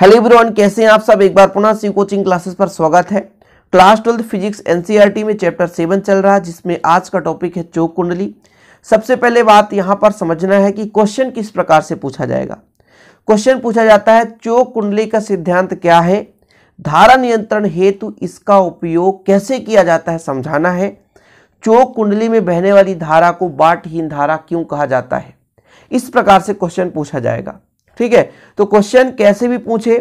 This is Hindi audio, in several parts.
हेलो एवरीवन कैसे हैं आप सब एक बार पुनः सी कोचिंग क्लासेस पर स्वागत है क्लास ट्वेल्थ फिजिक्स एनसीईआरटी में चैप्टर सेवन चल रहा है जिसमें आज का टॉपिक है चोक कुंडली सबसे पहले बात यहां पर समझना है कि क्वेश्चन किस प्रकार से पूछा जाएगा क्वेश्चन पूछा जाता है चोक कुंडली का सिद्धांत क्या है धारा नियंत्रण हेतु इसका उपयोग कैसे किया जाता है समझाना है चोक कुंडली में बहने वाली धारा को बाटहीन धारा क्यों कहा जाता है इस प्रकार से क्वेश्चन पूछा जाएगा ठीक है तो क्वेश्चन कैसे भी पूछे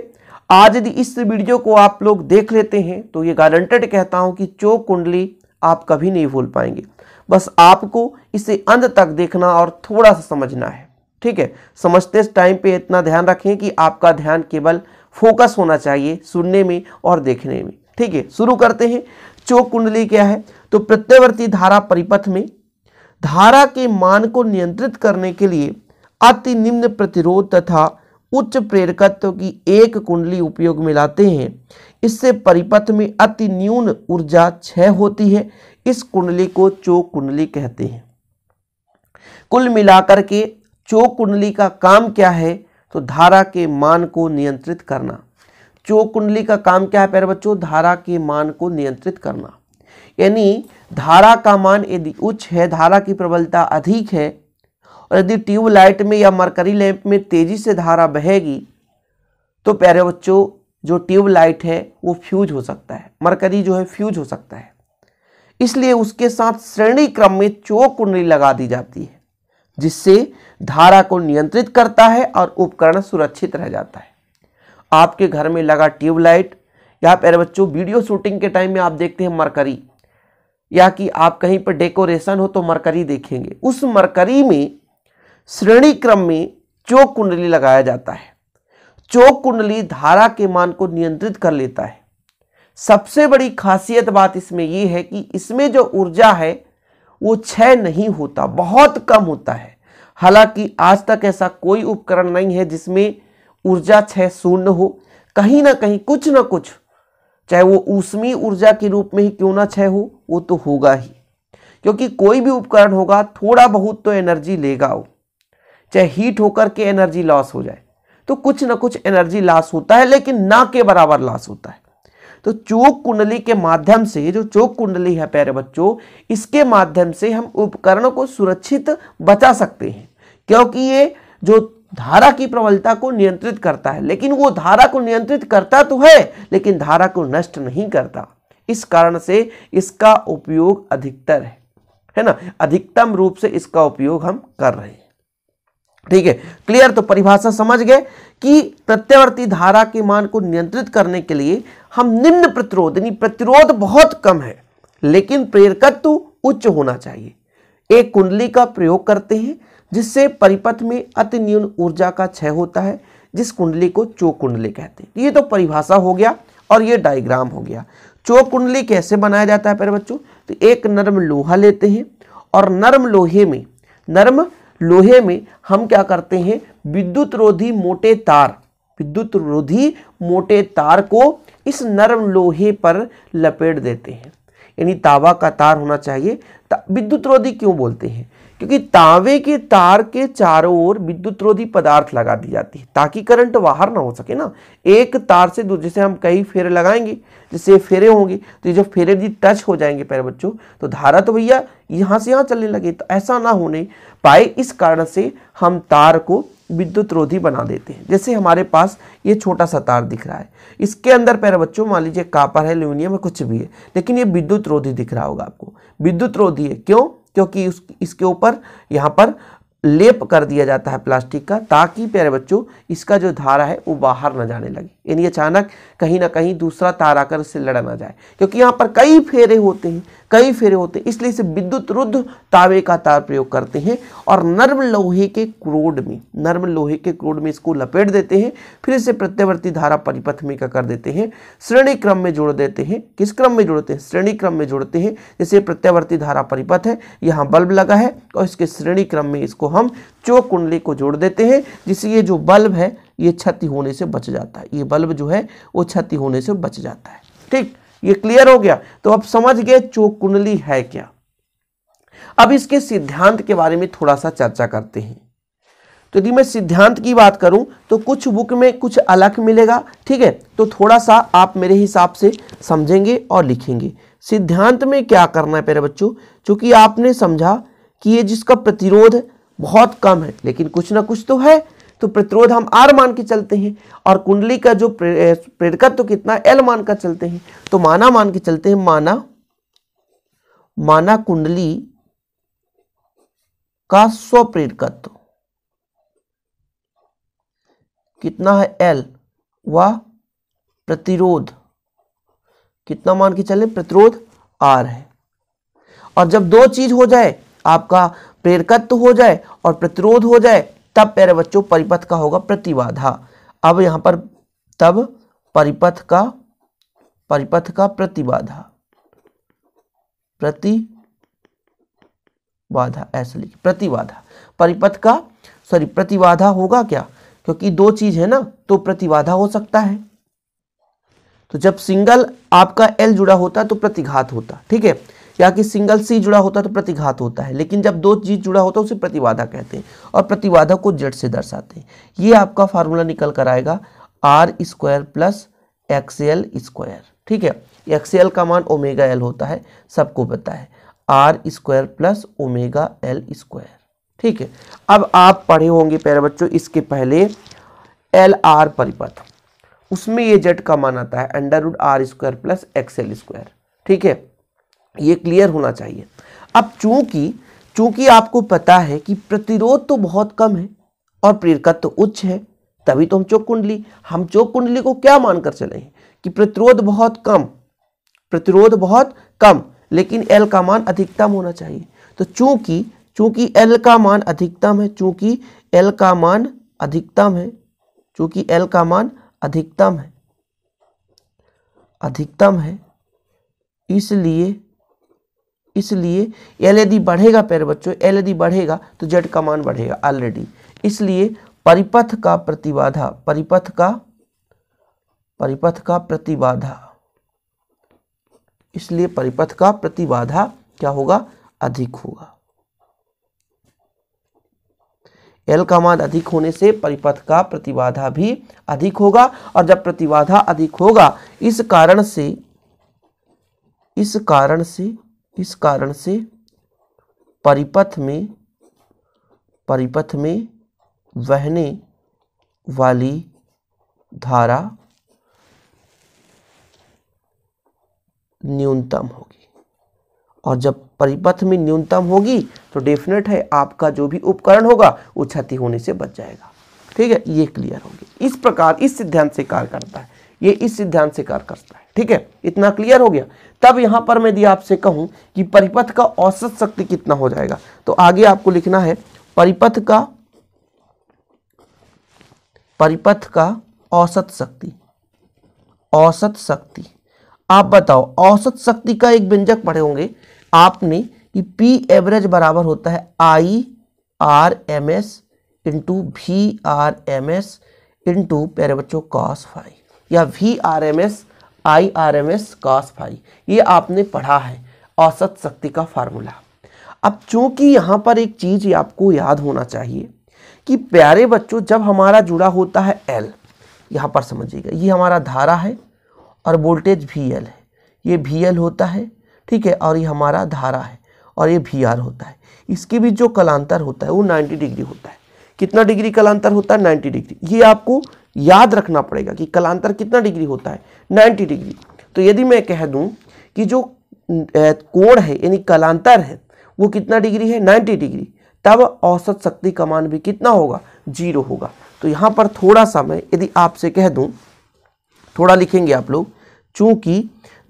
आज यदि इस वीडियो को आप लोग देख लेते हैं तो ये गारंटेड कहता हूं कि चोक कुंडली आप कभी नहीं भूल पाएंगे बस आपको इसे अंत तक देखना और थोड़ा सा समझना है ठीक है समझते टाइम पे इतना ध्यान रखें कि आपका ध्यान केवल फोकस होना चाहिए सुनने में और देखने में ठीक है शुरू करते हैं चोक कुंडली क्या है तो प्रत्यवर्ती धारा परिपथ में धारा के मान को नियंत्रित करने के लिए अति निम्न प्रतिरोध तथा उच्च प्रेरकत्व की एक कुंडली उपयोग में लाते हैं इससे परिपथ में अति न्यून ऊर्जा छह होती है इस कुंडली को चोक कुंडली कहते हैं कुल मिलाकर के चोक कुंडली का काम क्या है तो धारा के मान को नियंत्रित करना चोक कुंडली का काम क्या है प्यारे बच्चों धारा के मान को नियंत्रित करना यानी धारा का मान यदि उच्च है धारा की प्रबलता अधिक है और यदि ट्यूबलाइट में या मरकरी लैंप में तेज़ी से धारा बहेगी तो प्यारे बच्चों जो ट्यूबलाइट है वो फ्यूज हो सकता है मरकरी जो है फ्यूज हो सकता है इसलिए उसके साथ श्रेणी क्रम में चोक कुंडली लगा दी जाती है जिससे धारा को नियंत्रित करता है और उपकरण सुरक्षित रह जाता है आपके घर में लगा ट्यूबलाइट या प्यारे बच्चों वीडियो शूटिंग के टाइम में आप देखते हैं मरकरी या कि आप कहीं पर डेकोरेशन हो तो मरकरी देखेंगे उस मरकरी में श्रेणी क्रम में चोक कुंडली लगाया जाता है चोक कुंडली धारा के मान को नियंत्रित कर लेता है सबसे बड़ी खासियत बात इसमें यह है कि इसमें जो ऊर्जा है वो क्षय नहीं होता बहुत कम होता है हालांकि आज तक ऐसा कोई उपकरण नहीं है जिसमें ऊर्जा क्षय शून्य हो कहीं ना कहीं कुछ ना कुछ चाहे वो ऊष्मी ऊर्जा के रूप में ही क्यों ना क्षय हो वो तो होगा ही क्योंकि कोई भी उपकरण होगा थोड़ा बहुत तो एनर्जी लेगा वो चाहे हीट होकर के एनर्जी लॉस हो जाए तो कुछ ना कुछ एनर्जी लॉस होता है लेकिन ना के बराबर लॉस होता है तो चोक कुंडली के माध्यम से जो चोक कुंडली है प्यारे बच्चों इसके माध्यम से हम उपकरण को सुरक्षित बचा सकते हैं क्योंकि ये जो धारा की प्रबलता को नियंत्रित करता है लेकिन वो धारा को नियंत्रित करता तो है लेकिन धारा को नष्ट नहीं करता इस कारण से इसका उपयोग अधिकतर है है ना अधिकतम रूप से इसका उपयोग हम कर रहे हैं ठीक है क्लियर तो परिभाषा समझ गए कि प्रत्यावर्ती धारा के मान को नियंत्रित करने के लिए हम निम्न प्रतिरोध यानी प्रतिरोध बहुत कम है लेकिन प्रेरकत्व उच्च होना चाहिए एक कुंडली का प्रयोग करते हैं जिससे परिपथ में अति न्यून ऊर्जा का क्षय होता है जिस कुंडली को चोक कुंडली कहते हैं ये तो परिभाषा हो गया और ये डायग्राम हो गया चोक कुंडली कैसे बनाया जाता है प्यारे बच्चों तो एक नर्म लोहा लेते हैं और नर्म लोहे में नर्म लोहे में हम क्या करते हैं विद्युत रोधी मोटे तार विद्युत रोधी मोटे तार को इस नरम लोहे पर लपेट देते हैं यानी तावा का तार होना चाहिए विद्युत रोधी क्यों बोलते हैं क्योंकि तांबे के तार के चारों ओर विद्युत रोधी पदार्थ लगा दी जाती है ताकि करंट बाहर ना हो सके ना एक तार से दूसरे से हम कई फेरे लगाएंगे जिससे फेरे होंगे तो ये जब फेरे यदि टच हो जाएंगे पैर बच्चों तो धारा तो भैया यहाँ से यहाँ चलने लगे तो ऐसा ना होने पाए इस कारण से हम तार को विद्युत रोधी बना देते हैं जैसे हमारे पास ये छोटा सा तार दिख रहा है इसके अंदर पैर बच्चों मान लीजिए कापर है एल्यूमिनियम है कुछ भी है लेकिन ये विद्युत रोधी दिख रहा होगा आपको विद्युत रोधी है क्यों क्योंकि उस इसके ऊपर यहाँ पर लेप कर दिया जाता है प्लास्टिक का ताकि प्यारे बच्चों इसका जो धारा है वो बाहर ना जाने लगे यानी अचानक कहीं ना कहीं दूसरा तार आकर इससे लड़ा ना जाए क्योंकि यहाँ पर कई फेरे होते हैं कई फेरे होते हैं इसलिए इसे विद्युत रुद्ध तावे का तार प्रयोग करते हैं और नर्म लोहे के क्रोड में नर्म लोहे के क्रोड में इसको लपेट देते हैं फिर इसे प्रत्यवर्ती धारा परिपथ में क्या कर देते हैं श्रेणी क्रम में जोड़ देते हैं किस क्रम में जोड़ते हैं श्रेणी क्रम में जोड़ते हैं जैसे प्रत्यवर्ती धारा परिपथ है यहाँ बल्ब लगा है और इसके श्रेणी क्रम में इसको हम चौक कुंडली को जोड़ देते हैं जिससे ये जो बल्ब है ये क्षति होने से बच जाता है ये बल्ब जो है वो क्षति होने से बच जाता है ठीक ये क्लियर हो गया तो अब समझ गए चोक कुंडली है क्या अब इसके सिद्धांत के बारे में थोड़ा सा चर्चा करते हैं तो यदि मैं सिद्धांत की बात करूं तो कुछ बुक में कुछ अलग मिलेगा ठीक है तो थोड़ा सा आप मेरे हिसाब से समझेंगे और लिखेंगे सिद्धांत में क्या करना है मेरे बच्चों चूंकि आपने समझा कि ये जिसका प्रतिरोध बहुत कम है लेकिन कुछ ना कुछ तो है तो प्रतिरोध हम आर मान के चलते हैं और कुंडली का जो प्रेरकत्व तो कितना एल मान का चलते हैं तो माना मान के चलते हैं माना माना कुंडली का स्वप्रेरकत्व कितना है एल व प्रतिरोध कितना मान के चले प्रतिरोध आर है और जब दो चीज हो जाए आपका प्रेरकत्व हो जाए और प्रतिरोध हो जाए तब प्यारे बच्चों परिपथ का होगा प्रतिबाधा अब यहां पर तब परिपथ का परिपथ का प्रतिबाधा प्रति बाधा ऐसे लिखिए प्रतिबाधा परिपथ का सॉरी प्रतिबाधा होगा क्या क्योंकि दो चीज है ना तो प्रतिबाधा हो सकता है तो जब सिंगल आपका एल जुड़ा होता तो प्रतिघात होता ठीक है क्या कि सिंगल सी जुड़ा होता है तो प्रतिघात होता है लेकिन जब दो चीज जुड़ा होता है उसे प्रतिवादा कहते हैं और प्रतिवादा को जेड से दर्शाते हैं ये आपका फार्मूला निकल कर आएगा R square plus X L square ठीक है एक्सएल का मान ओमेगा एल होता है सबको पता है R square plus omega L square ठीक है अब आप पढ़े होंगे प्यारे बच्चों इसके पहले एल आर परिपथ उसमें ये जेड का मान आता है under root R square plus X L square ठीक है ये क्लियर होना चाहिए अब चूंकि चूंकि आपको पता है कि प्रतिरोध तो बहुत कम है और प्रेरकत्व तो उच्च है तभी तो हम चोक कुंडली हम चोक कुंडली को क्या मानकर चले कि प्रतिरोध बहुत कम प्रतिरोध बहुत कम लेकिन एल का मान अधिकतम होना चाहिए तो चूंकि चूंकि एल का मान अधिकतम है चूंकि एल का मान अधिकतम है चूंकि एल का मान अधिकतम है अधिकतम है इसलिए इसलिए एल यदि बढ़ेगा प्यारे बच्चों एल यदि बढ़ेगा तो जेड का मान बढ़ेगा ऑलरेडी इसलिए परिपथ का प्रतिबाधा परिपथ का परिपथ का प्रतिबाधा इसलिए परिपथ का प्रतिबाधा क्या होगा अधिक होगा एल का मान अधिक होने से परिपथ का प्रतिबाधा भी अधिक होगा और जब प्रतिबाधा अधिक होगा इस कारण से इस कारण से इस कारण से परिपथ में परिपथ में बहने वाली धारा न्यूनतम होगी और जब परिपथ में न्यूनतम होगी तो डेफिनेट है आपका जो भी उपकरण होगा वो क्षति होने से बच जाएगा ठीक है ये क्लियर होगी इस प्रकार इस सिद्धांत से कार्य करता है ये इस सिद्धांत से कार्य करता है ठीक है इतना क्लियर हो गया तब यहां पर मैं आपसे कहूं कि परिपथ का औसत शक्ति कितना हो जाएगा तो आगे आपको लिखना है परिपथ का परिपथ का औसत शक्ति औसत शक्ति आप बताओ औसत शक्ति का एक व्यंजक पढ़े होंगे आपने कि पी एवरेज बराबर होता है I R M S into V R M S into प्यारे बच्चों कॉस फाइव या V R M S I R M S cos phi ये आपने पढ़ा है औसत शक्ति का फार्मूला अब चूंकि यहाँ पर एक चीज़ आपको याद होना चाहिए कि प्यारे बच्चों जब हमारा जुड़ा होता है एल यहाँ पर समझिएगा ये हमारा धारा है और वोल्टेज वी एल है ये वी एल होता है ठीक है और ये हमारा धारा है और ये वी आर होता है इसके बीच जो कलांतर होता है वो 90 डिग्री होता है कितना डिग्री कलांतर होता है 90 डिग्री ये आपको याद रखना पड़ेगा कि कलांतर कितना डिग्री होता है 90 डिग्री तो यदि मैं कह दूं कि जो कोण है यानी कलांतर है वो कितना डिग्री है 90 डिग्री तब औसत शक्ति का मान भी कितना होगा जीरो होगा तो यहाँ पर थोड़ा सा मैं यदि आपसे कह दूँ थोड़ा लिखेंगे आप लोग चूँकि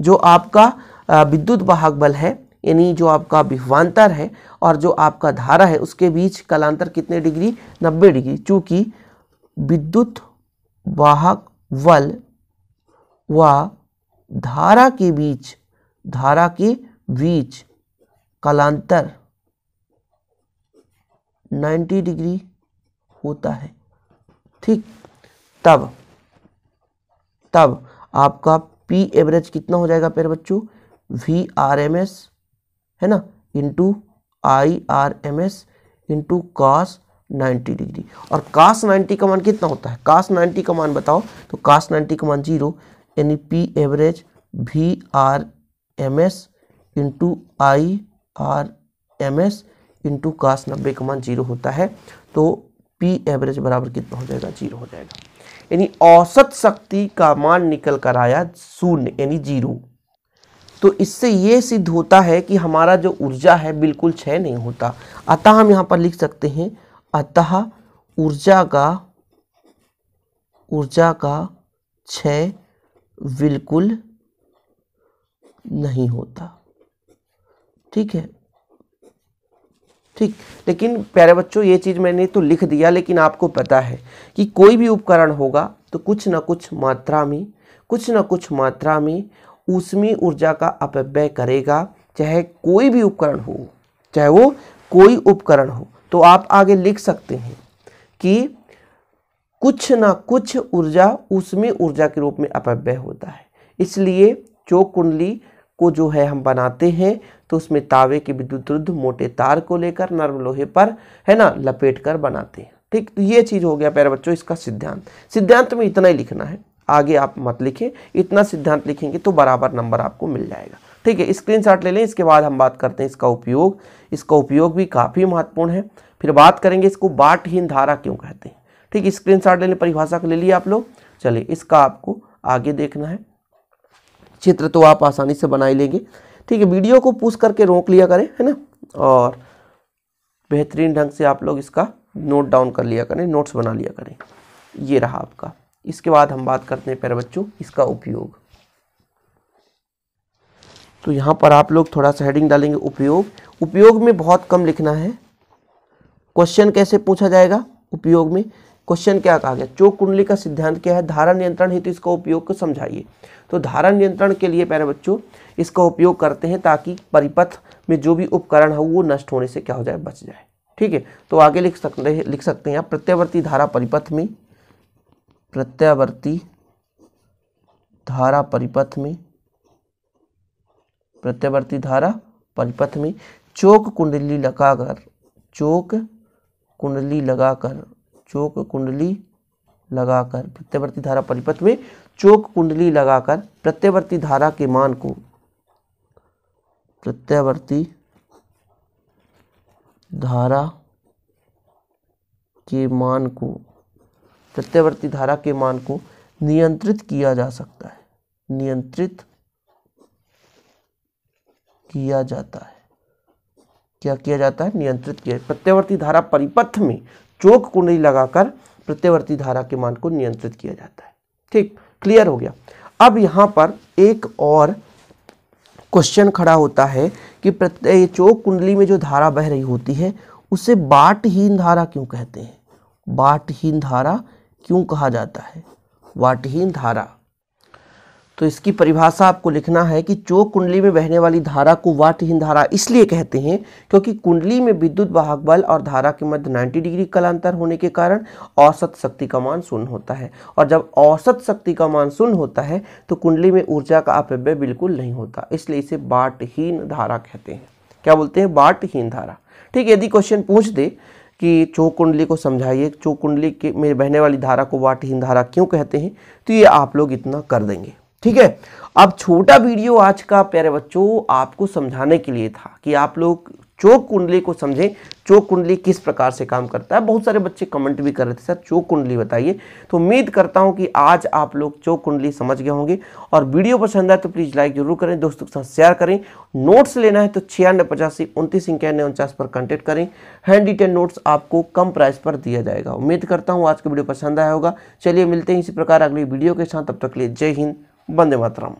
जो आपका विद्युत वाहक बल है यानी जो आपका विभवान्तर है और जो आपका धारा है उसके बीच कलांतर कितने डिग्री 90 डिग्री चूँकि विद्युत वाहक वल व धारा के बीच धारा के बीच कालांतर 90 डिग्री होता है ठीक तब तब आपका पी एवरेज कितना हो जाएगा पेरे बच्चों वी आर एम एस है ना into I R M S into cos 90 degree और कास 90 का मान कितना होता है कास 90 का मान बताओ तो कास 90 का मान जीरो यानी P average V R M S into I R M S into cos नब्बे का मान जीरो होता है तो पी एवरेज बराबर कितना हो जाएगा जीरो हो जाएगा यानी औसत शक्ति का मान निकल कर आया शून्य यानी जीरो तो इससे ये सिद्ध होता है कि हमारा जो ऊर्जा है बिल्कुल क्षय नहीं होता अतः हम यहाँ पर लिख सकते हैं अतः ऊर्जा का ऊर्जा का क्षय बिल्कुल नहीं होता ठीक है ठीक लेकिन प्यारे बच्चों ये चीज़ मैंने तो लिख दिया लेकिन आपको पता है कि कोई भी उपकरण होगा तो कुछ ना कुछ मात्रा में कुछ ना कुछ मात्रा में उसमें ऊर्जा का अपव्यय करेगा चाहे कोई भी उपकरण हो चाहे वो कोई उपकरण हो तो आप आगे लिख सकते हैं कि कुछ ना कुछ ऊर्जा उसमें ऊर्जा के रूप में अपव्यय होता है इसलिए जो कुंडली को जो है हम बनाते हैं तो उसमें तावे के विद्युत रुद्ध मोटे तार को लेकर नर्म लोहे पर है ना लपेट कर बनाते हैं ठीक तो ये चीज़ हो गया प्यारे बच्चों इसका सिद्धांत सिद्धांत में इतना ही लिखना है आगे आप मत लिखें इतना सिद्धांत लिखेंगे तो बराबर नंबर आपको मिल जाएगा ठीक है स्क्रीन ले लें इसके बाद हम बात करते हैं इसका उपयोग इसका उपयोग भी काफ़ी महत्वपूर्ण है फिर बात करेंगे इसको बाटहीन धारा क्यों कहते हैं ठीक है स्क्रीन ले लें परिभाषा ले लिए आप लोग चलिए इसका आपको आगे देखना है चित्र तो आप आसानी से बना ही लेंगे ठीक है वीडियो को पूछ करके रोक लिया करें है ना और बेहतरीन ढंग से आप लोग इसका नोट डाउन कर लिया करें नोट्स बना लिया करें ये रहा आपका इसके बाद हम बात करते हैं प्यारे बच्चों इसका उपयोग तो यहाँ पर आप लोग थोड़ा सा हेडिंग डालेंगे उपयोग उपयोग में बहुत कम लिखना है क्वेश्चन कैसे पूछा जाएगा उपयोग में क्वेश्चन क्या कहा गया चोक कुंडली का सिद्धांत क्या है धारा नियंत्रण हेतु इसका उपयोग को समझाइए तो धारा नियंत्रण के लिए प्यारे बच्चों इसका उपयोग करते हैं ताकि परिपथ में जो भी उपकरण है वो नष्ट होने से क्या हो जाए बच जाए ठीक है तो आगे लिख सकते हैं लिख सकते हैं आप प्रत्यावर्ती धारा परिपथ में प्रत्यावर्ती धारा परिपथ में प्रत्यावर्ती धारा परिपथ में चोक कुंडली लगाकर चोक कुंडली लगाकर चोक कुंडली लगाकर प्रत्यवर्ती धारा परिपथ में चोक कुंडली लगाकर प्रत्यवर्ती धारा के मान को प्रत्यवर्ती धारा के मान को प्रत्यवर्ती धारा के मान को नियंत्रित किया जा सकता है नियंत्रित किया जाता है क्या किया जाता है नियंत्रित किया प्रत्यावर्ती धारा परिपथ में चोक कुंडली लगाकर प्रत्यावर्ती धारा के मान को नियंत्रित किया जाता है ठीक क्लियर हो गया अब यहां पर एक और क्वेश्चन खड़ा होता है कि प्रत्यय चोक कुंडली में जो धारा बह रही होती है उसे बाटहीन धारा क्यों कहते हैं बाटहीन धारा क्यों कहा जाता है वाटहीन धारा तो इसकी परिभाषा आपको लिखना है कि चोक कुंडली में बहने वाली धारा को वाटहीन धारा इसलिए कहते हैं क्योंकि कुंडली में विद्युत वाहक बल और धारा के मध्य 90 डिग्री कलांतर होने के कारण औसत शक्ति का मान शून्य होता है और जब औसत शक्ति का मान शून्य होता है तो कुंडली में ऊर्जा का अपव्यय बिल्कुल नहीं होता इसलिए इसे बाटहीन धारा कहते हैं क्या बोलते हैं बाटहीन धारा ठीक यदि क्वेश्चन पूछ दे कि चो कुंडली को समझाइए चो कुंडली के में बहने वाली धारा को वाटहीन धारा क्यों कहते हैं तो ये आप लोग इतना कर देंगे ठीक है अब छोटा वीडियो आज का प्यारे बच्चों आपको समझाने के लिए था कि आप लोग चोक कुंडली को समझें चोक कुंडली किस प्रकार से काम करता है बहुत सारे बच्चे कमेंट भी कर रहे थे सर चोक कुंडली बताइए तो उम्मीद करता हूं कि आज आप लोग चोक कुंडली समझ गए होंगे और वीडियो पसंद आए तो प्लीज़ लाइक जरूर करें दोस्तों के साथ शेयर करें नोट्स लेना है तो छियानवे पचासी उनतीस इक्यानवे उनचास पर कॉन्टेक्ट करें हैंड रिटेन नोट्स आपको कम प्राइस पर दिया जाएगा उम्मीद करता हूँ आज का वीडियो पसंद आया होगा चलिए मिलते हैं इसी प्रकार अगली वीडियो के साथ तब तक लिए जय हिंद वंदे मातरम